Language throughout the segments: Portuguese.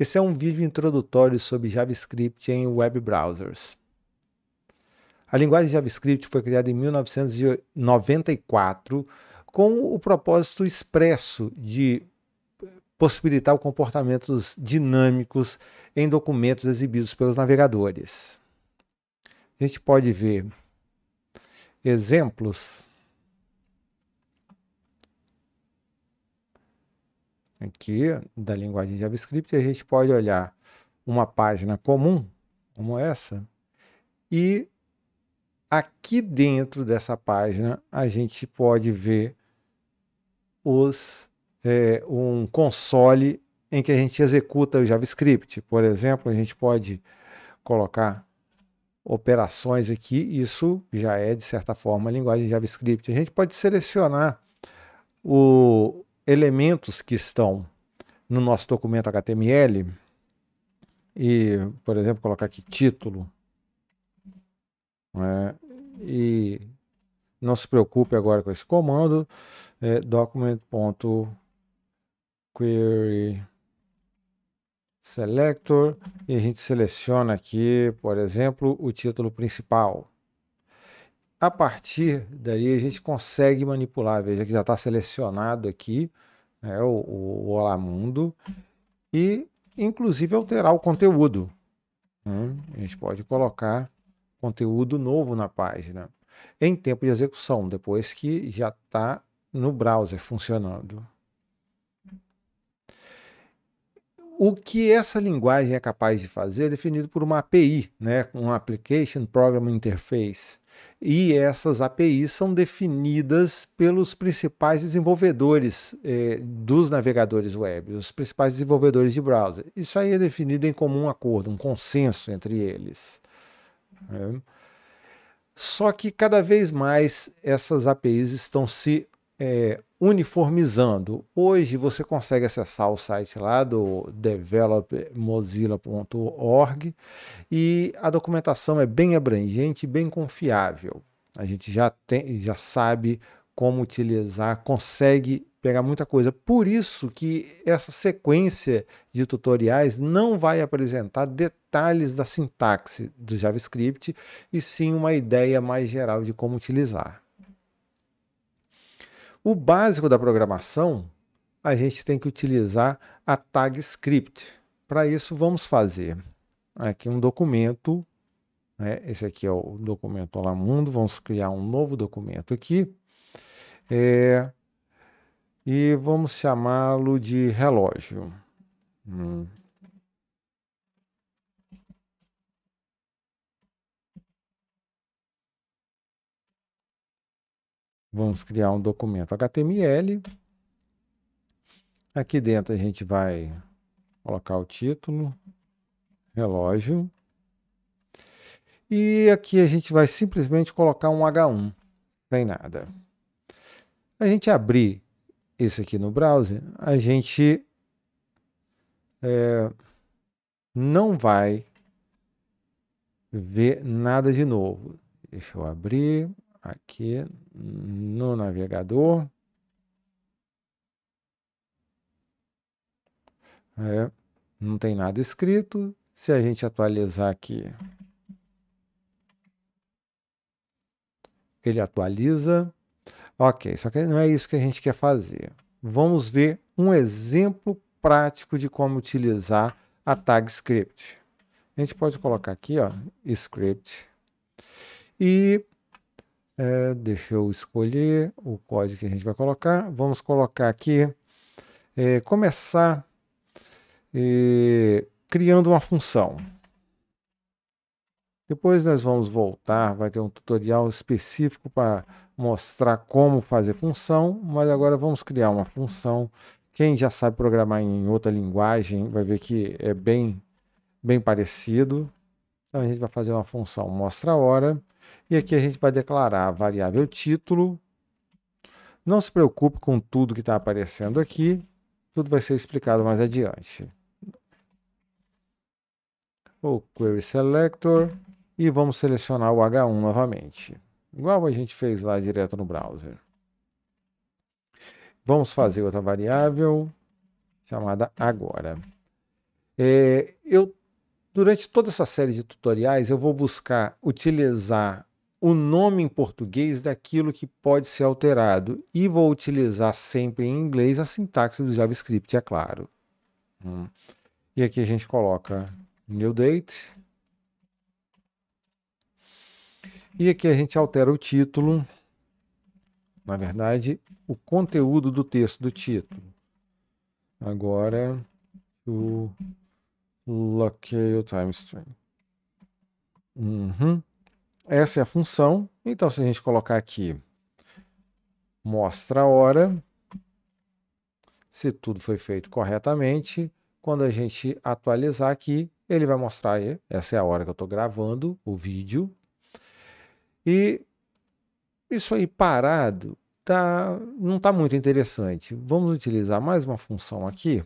Esse é um vídeo introdutório sobre JavaScript em web browsers. A linguagem JavaScript foi criada em 1994 com o propósito expresso de possibilitar o comportamento dinâmicos em documentos exibidos pelos navegadores. A gente pode ver exemplos aqui da linguagem JavaScript, a gente pode olhar uma página comum, como essa, e aqui dentro dessa página a gente pode ver os, é, um console em que a gente executa o JavaScript. Por exemplo, a gente pode colocar operações aqui, isso já é, de certa forma, a linguagem JavaScript. A gente pode selecionar o, elementos que estão no nosso documento HTML, e, por exemplo, colocar aqui título, né? e não se preocupe agora com esse comando, é document.query selector, e a gente seleciona aqui, por exemplo, o título principal. A partir daí a gente consegue manipular, veja que já está selecionado aqui, né, o, o Mundo e inclusive alterar o conteúdo. Né? A gente pode colocar conteúdo novo na página em tempo de execução, depois que já está no browser funcionando. O que essa linguagem é capaz de fazer é definido por uma API, né? um Application Program Interface e essas APIs são definidas pelos principais desenvolvedores eh, dos navegadores web, os principais desenvolvedores de browser. Isso aí é definido em comum acordo, um consenso entre eles. Né? Só que cada vez mais essas APIs estão se é, uniformizando. Hoje você consegue acessar o site lá do developmozilla.org e a documentação é bem abrangente, bem confiável. A gente já, tem, já sabe como utilizar, consegue pegar muita coisa. Por isso que essa sequência de tutoriais não vai apresentar detalhes da sintaxe do JavaScript e sim uma ideia mais geral de como utilizar. O básico da programação, a gente tem que utilizar a tag script. Para isso, vamos fazer aqui um documento. Né? Esse aqui é o documento Olá Mundo. Vamos criar um novo documento aqui. É, e vamos chamá-lo de relógio. Hum, Vamos criar um documento HTML. Aqui dentro a gente vai colocar o título, relógio. E aqui a gente vai simplesmente colocar um H1, sem nada. A gente abrir esse aqui no browser, a gente é, não vai ver nada de novo. Deixa eu abrir aqui no navegador. É, não tem nada escrito. Se a gente atualizar aqui, ele atualiza. Ok, só que não é isso que a gente quer fazer. Vamos ver um exemplo prático de como utilizar a tag script. A gente pode colocar aqui, ó, script. E é, deixa eu escolher o código que a gente vai colocar. Vamos colocar aqui, é, começar é, criando uma função. Depois nós vamos voltar, vai ter um tutorial específico para mostrar como fazer função, mas agora vamos criar uma função. Quem já sabe programar em outra linguagem vai ver que é bem, bem parecido. Então a gente vai fazer uma função mostra hora e aqui a gente vai declarar a variável título. Não se preocupe com tudo que está aparecendo aqui, tudo vai ser explicado mais adiante. O Query Selector e vamos selecionar o H1 novamente, igual a gente fez lá direto no browser. Vamos fazer outra variável chamada agora. É, eu durante toda essa série de tutoriais, eu vou buscar utilizar o nome em português daquilo que pode ser alterado e vou utilizar sempre em inglês a sintaxe do JavaScript, é claro. Hum. E aqui a gente coloca new date. E aqui a gente altera o título, na verdade, o conteúdo do texto do título. Agora, o Bloqueia o time stream. Uhum. Essa é a função. Então, se a gente colocar aqui, mostra a hora, se tudo foi feito corretamente, quando a gente atualizar aqui, ele vai mostrar aí, essa é a hora que eu estou gravando o vídeo. E isso aí parado tá, não está muito interessante. Vamos utilizar mais uma função aqui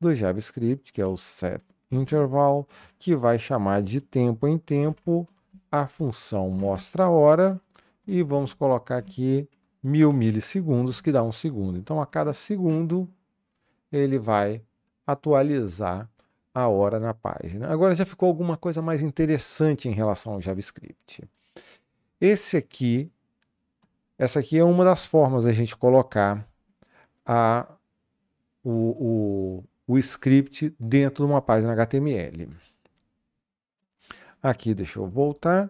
do JavaScript, que é o setInterval que vai chamar de tempo em tempo a função mostra hora e vamos colocar aqui mil milissegundos, que dá um segundo. Então, a cada segundo, ele vai atualizar a hora na página. Agora já ficou alguma coisa mais interessante em relação ao JavaScript. Esse aqui, essa aqui é uma das formas da gente colocar a, o, o o script dentro de uma página HTML. Aqui, deixa eu voltar.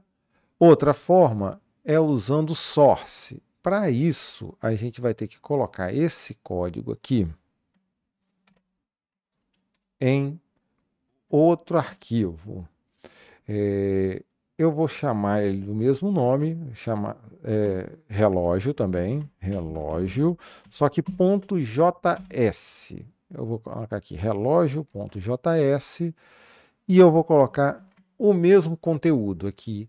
Outra forma é usando source. Para isso, a gente vai ter que colocar esse código aqui em outro arquivo. É, eu vou chamar ele do mesmo nome, chamar é, relógio também, relógio, só que .js eu vou colocar aqui relógio.js e eu vou colocar o mesmo conteúdo aqui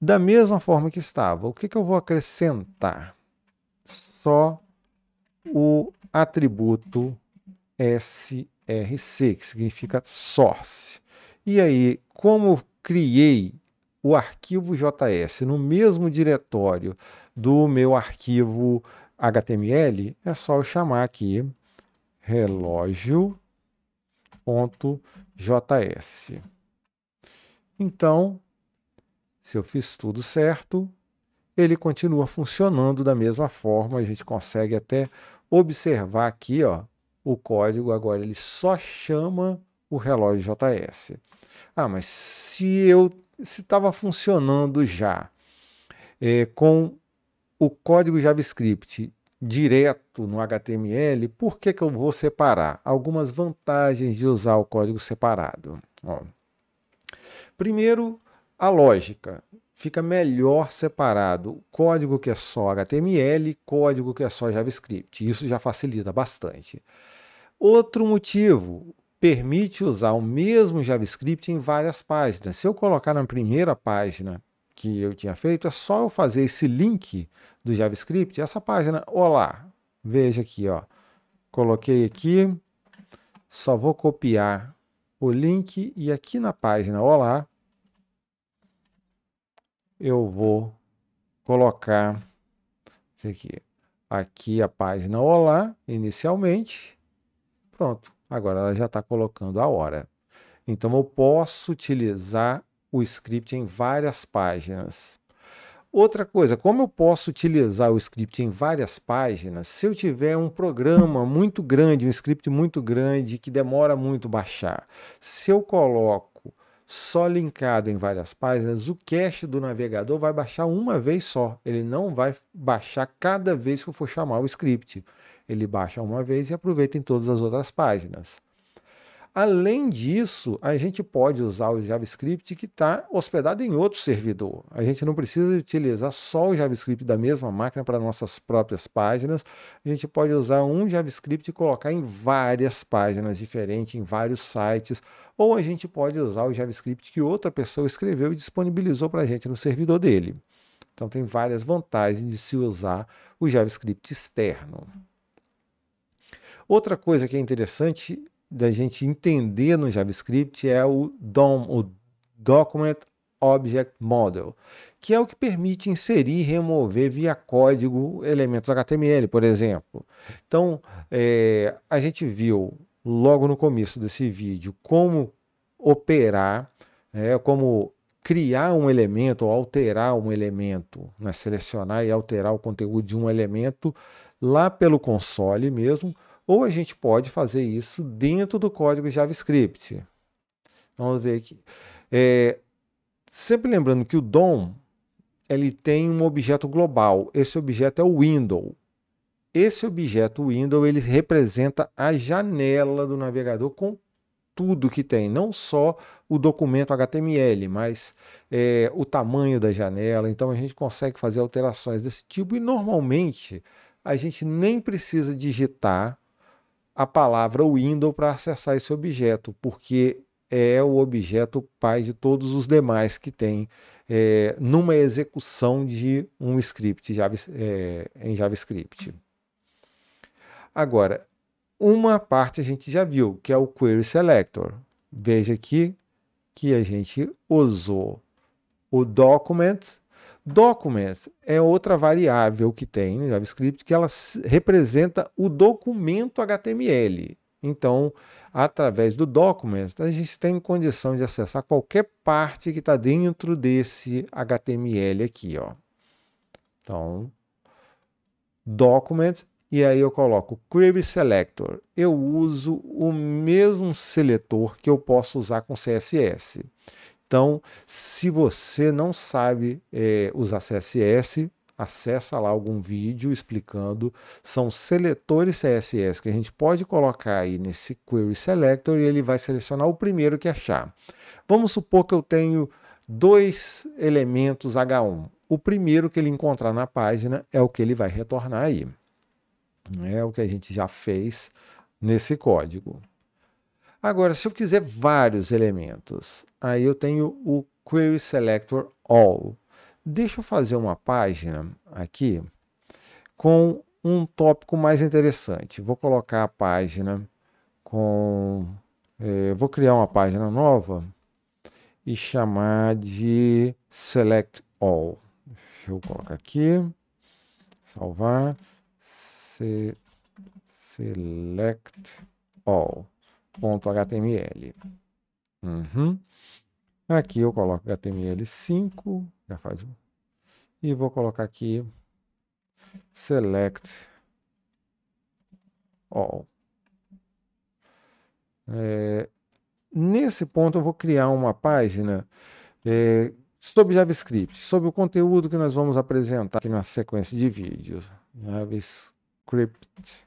da mesma forma que estava. O que, que eu vou acrescentar? Só o atributo src, que significa source. E aí, como criei o arquivo JS no mesmo diretório do meu arquivo HTML, é só eu chamar aqui relógio.js. Então, se eu fiz tudo certo, ele continua funcionando da mesma forma, a gente consegue até observar aqui, ó, o código agora ele só chama o relógio JS. Ah, mas se eu se estava funcionando já é, com o código JavaScript direto no HTML, por que, que eu vou separar? Algumas vantagens de usar o código separado. Ó. Primeiro, a lógica. Fica melhor separado código que é só HTML, código que é só JavaScript. Isso já facilita bastante. Outro motivo, permite usar o mesmo JavaScript em várias páginas. Se eu colocar na primeira página que eu tinha feito, é só eu fazer esse link do JavaScript, essa página. Olá, veja aqui, ó. Coloquei aqui, só vou copiar o link e aqui na página Olá, eu vou colocar isso aqui. Aqui a página Olá, inicialmente. Pronto, agora ela já está colocando a hora. Então eu posso utilizar o script em várias páginas. Outra coisa, como eu posso utilizar o script em várias páginas se eu tiver um programa muito grande, um script muito grande que demora muito baixar? Se eu coloco só linkado em várias páginas, o cache do navegador vai baixar uma vez só. Ele não vai baixar cada vez que eu for chamar o script. Ele baixa uma vez e aproveita em todas as outras páginas. Além disso, a gente pode usar o JavaScript que está hospedado em outro servidor. A gente não precisa utilizar só o JavaScript da mesma máquina para nossas próprias páginas. A gente pode usar um JavaScript e colocar em várias páginas diferentes, em vários sites. Ou a gente pode usar o JavaScript que outra pessoa escreveu e disponibilizou para a gente no servidor dele. Então, tem várias vantagens de se usar o JavaScript externo. Outra coisa que é interessante da gente entender no JavaScript é o DOM, o Document Object Model, que é o que permite inserir e remover via código elementos HTML, por exemplo. Então, é, a gente viu logo no começo desse vídeo como operar, é, como criar um elemento ou alterar um elemento, né, selecionar e alterar o conteúdo de um elemento lá pelo console mesmo ou a gente pode fazer isso dentro do código JavaScript. Vamos ver aqui. É, sempre lembrando que o DOM ele tem um objeto global. Esse objeto é o window. Esse objeto window ele representa a janela do navegador com tudo que tem, não só o documento HTML, mas é, o tamanho da janela. Então a gente consegue fazer alterações desse tipo e normalmente a gente nem precisa digitar a palavra window para acessar esse objeto, porque é o objeto pai de todos os demais que tem é, numa execução de um script Java, é, em JavaScript. Agora, uma parte a gente já viu, que é o query selector. Veja aqui que a gente usou o document Documents é outra variável que tem no JavaScript que ela representa o documento HTML. Então, através do Documents, a gente tem condição de acessar qualquer parte que está dentro desse HTML aqui. Ó. Então, Document, e aí eu coloco Query Selector. Eu uso o mesmo seletor que eu posso usar com CSS. Então, se você não sabe é, usar CSS, acessa lá algum vídeo explicando. São seletores CSS que a gente pode colocar aí nesse Query Selector e ele vai selecionar o primeiro que achar. Vamos supor que eu tenho dois elementos H1. O primeiro que ele encontrar na página é o que ele vai retornar aí. É o que a gente já fez nesse código. Agora, se eu quiser vários elementos, aí eu tenho o Query Selector All. Deixa eu fazer uma página aqui com um tópico mais interessante. Vou colocar a página com. Eh, vou criar uma página nova e chamar de Select All. Deixa eu colocar aqui. Salvar. Se, select All. .html. Uhum. Aqui eu coloco HTML5, já faz um. E vou colocar aqui select all. É, nesse ponto eu vou criar uma página é, sobre JavaScript, sobre o conteúdo que nós vamos apresentar aqui na sequência de vídeos. JavaScript.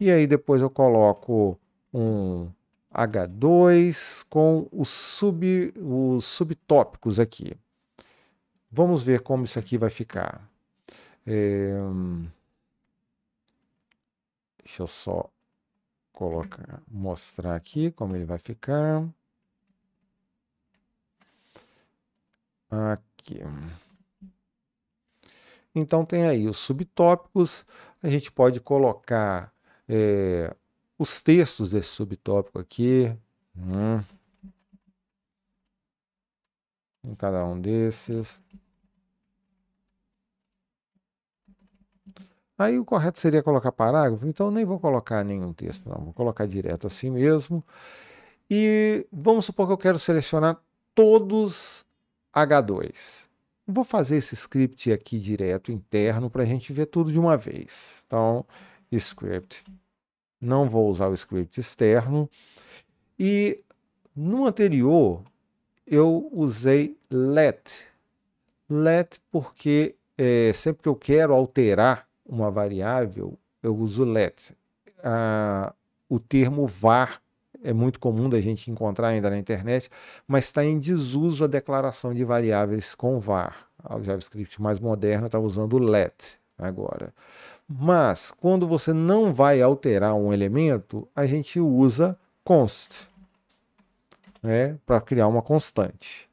E aí depois eu coloco um H2 com os, sub, os subtópicos aqui. Vamos ver como isso aqui vai ficar. É... Deixa eu só colocar, mostrar aqui como ele vai ficar. Aqui. Então tem aí os subtópicos. A gente pode colocar é, os textos desse subtópico aqui. um né? Em cada um desses. Aí o correto seria colocar parágrafo, então nem vou colocar nenhum texto, não. Vou colocar direto assim mesmo. E vamos supor que eu quero selecionar todos H2. Vou fazer esse script aqui direto, interno, para a gente ver tudo de uma vez. Então, script não vou usar o script externo. E no anterior eu usei let. Let porque é, sempre que eu quero alterar uma variável, eu uso let. Ah, o termo var é muito comum da gente encontrar ainda na internet, mas está em desuso a declaração de variáveis com var. O JavaScript mais moderno está usando let agora. Mas quando você não vai alterar um elemento, a gente usa const né, para criar uma constante.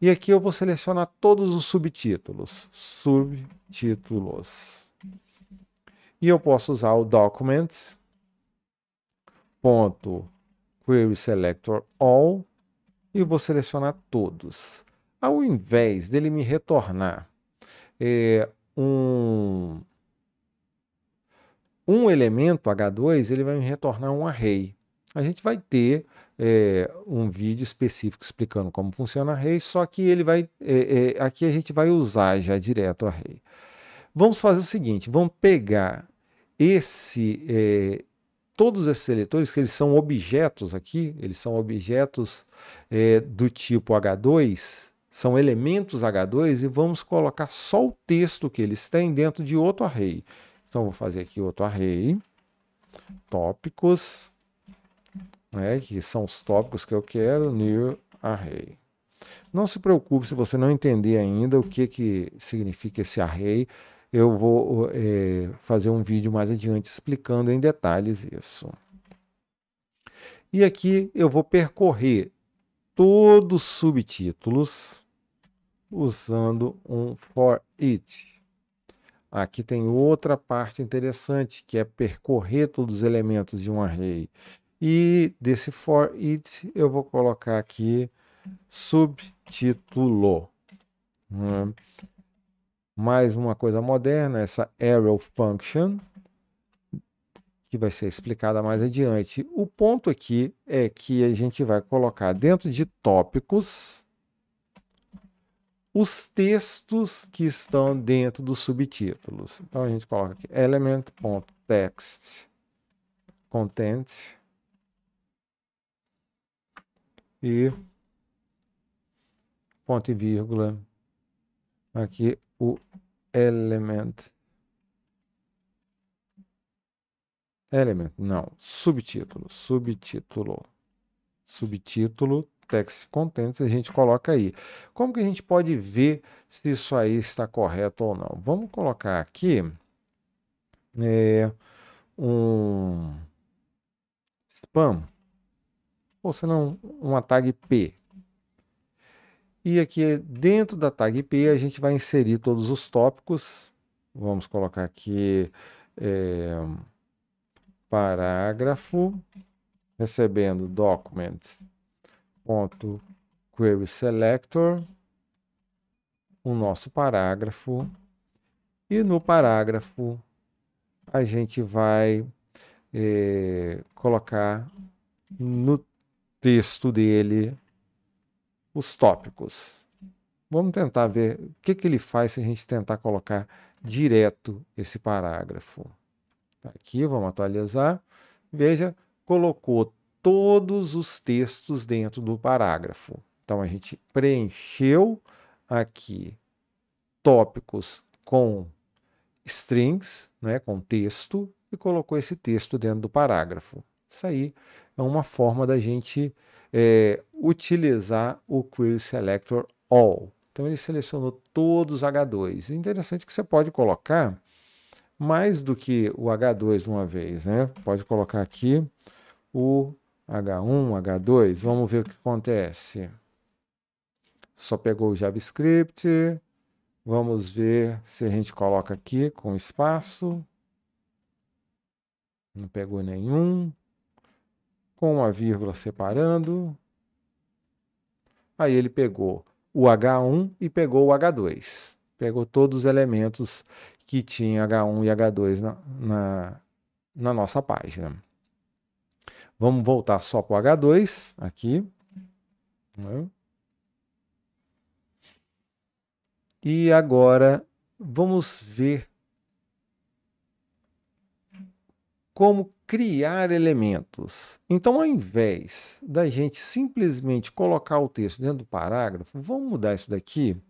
E aqui eu vou selecionar todos os subtítulos. Subtítulos. E eu posso usar o document ponto query selector all e vou selecionar todos. Ao invés dele me retornar é, um, um elemento H2, ele vai me retornar um array. A gente vai ter é, um vídeo específico explicando como funciona array, só que ele vai, é, é, aqui a gente vai usar já direto array. Vamos fazer o seguinte, vamos pegar esse, é, todos esses seletores, que eles são objetos aqui, eles são objetos é, do tipo H2, são elementos H2 e vamos colocar só o texto que eles têm dentro de outro array. Então vou fazer aqui outro array, tópicos, né, que são os tópicos que eu quero, new array. Não se preocupe se você não entender ainda o que, que significa esse array. Eu vou é, fazer um vídeo mais adiante explicando em detalhes isso. E aqui eu vou percorrer todos subtítulos usando um for it. Aqui tem outra parte interessante, que é percorrer todos os elementos de um array. E desse for it eu vou colocar aqui subtítulo. Hum. Mais uma coisa moderna, essa arrow function, que vai ser explicada mais adiante. O ponto aqui é que a gente vai colocar dentro de tópicos os textos que estão dentro dos subtítulos. Então a gente coloca aqui element.text content e ponto e vírgula aqui o element Element, não. Subtítulo, subtítulo. Subtítulo, text contents, a gente coloca aí. Como que a gente pode ver se isso aí está correto ou não? Vamos colocar aqui é, um spam, ou se não, uma tag P. E aqui dentro da tag P a gente vai inserir todos os tópicos. Vamos colocar aqui... É, parágrafo, recebendo document.querySelector o nosso parágrafo e no parágrafo a gente vai eh, colocar no texto dele os tópicos. Vamos tentar ver o que, que ele faz se a gente tentar colocar direto esse parágrafo. Tá aqui, vamos atualizar. Veja, colocou todos os textos dentro do parágrafo. Então, a gente preencheu aqui tópicos com strings, né, com texto, e colocou esse texto dentro do parágrafo. Isso aí é uma forma da gente é, utilizar o Query Selector All. Então, ele selecionou todos os H2. É interessante que você pode colocar mais do que o H2 uma vez, né? Pode colocar aqui o H1, H2. Vamos ver o que acontece. Só pegou o JavaScript. Vamos ver se a gente coloca aqui com espaço. Não pegou nenhum. Com uma vírgula separando. Aí ele pegou o H1 e pegou o H2. Pegou todos os elementos que tinha H1 e H2 na, na, na nossa página. Vamos voltar só para o H2 aqui. Né? E agora vamos ver como criar elementos. Então, ao invés da gente simplesmente colocar o texto dentro do parágrafo, vamos mudar isso daqui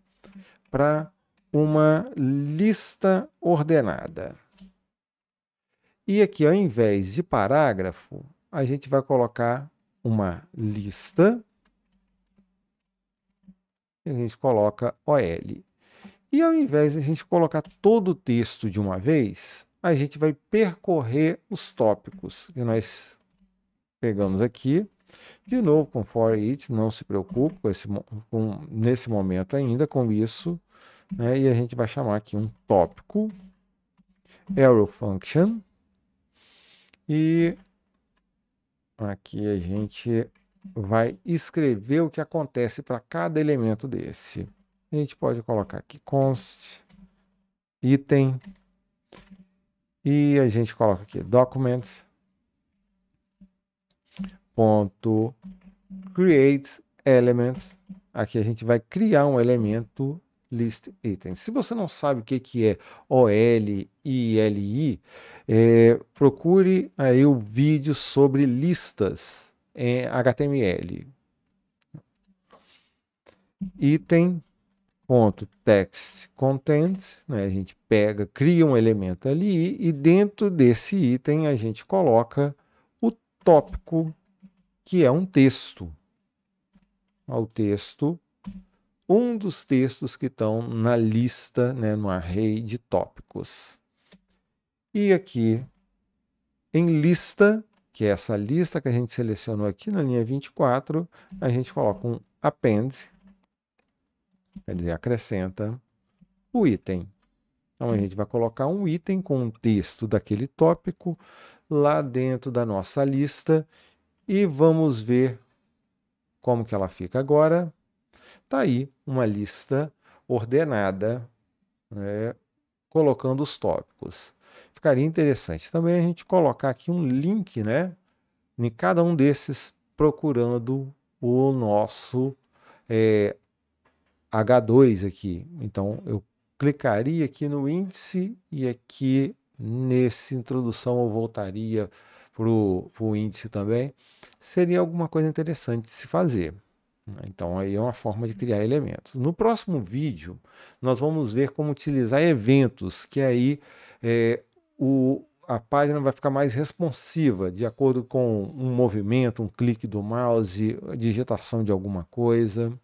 para uma lista ordenada. E aqui, ao invés de parágrafo, a gente vai colocar uma lista. E a gente coloca OL. E ao invés de a gente colocar todo o texto de uma vez, a gente vai percorrer os tópicos que nós pegamos aqui. De novo, com for it, não se preocupe com esse, com, nesse momento ainda com isso. Né? E a gente vai chamar aqui um tópico arrow function e aqui a gente vai escrever o que acontece para cada elemento desse. A gente pode colocar aqui const item e a gente coloca aqui documents ponto create elements aqui a gente vai criar um elemento List Items. Se você não sabe o que, que é OL e LI, é, eh, procure aí o vídeo sobre listas em HTML. Item ponto text content, né, a gente pega, cria um elemento ali e dentro desse item a gente coloca o tópico que é um texto. O texto um dos textos que estão na lista, né, no array de tópicos. E aqui em lista, que é essa lista que a gente selecionou aqui na linha 24, a gente coloca um append, quer dizer, acrescenta o item. Então a gente vai colocar um item com um texto daquele tópico lá dentro da nossa lista e vamos ver como que ela fica agora. Está aí uma lista ordenada, né, colocando os tópicos. Ficaria interessante também a gente colocar aqui um link, né? Em cada um desses, procurando o nosso é, H2 aqui. Então, eu clicaria aqui no índice e aqui nesse introdução eu voltaria para o índice também. Seria alguma coisa interessante de se fazer. Né? Então, aí é uma forma de criar elementos. No próximo vídeo, nós vamos ver como utilizar eventos, que aí é, o, a página vai ficar mais responsiva, de acordo com um movimento, um clique do mouse, a digitação de alguma coisa.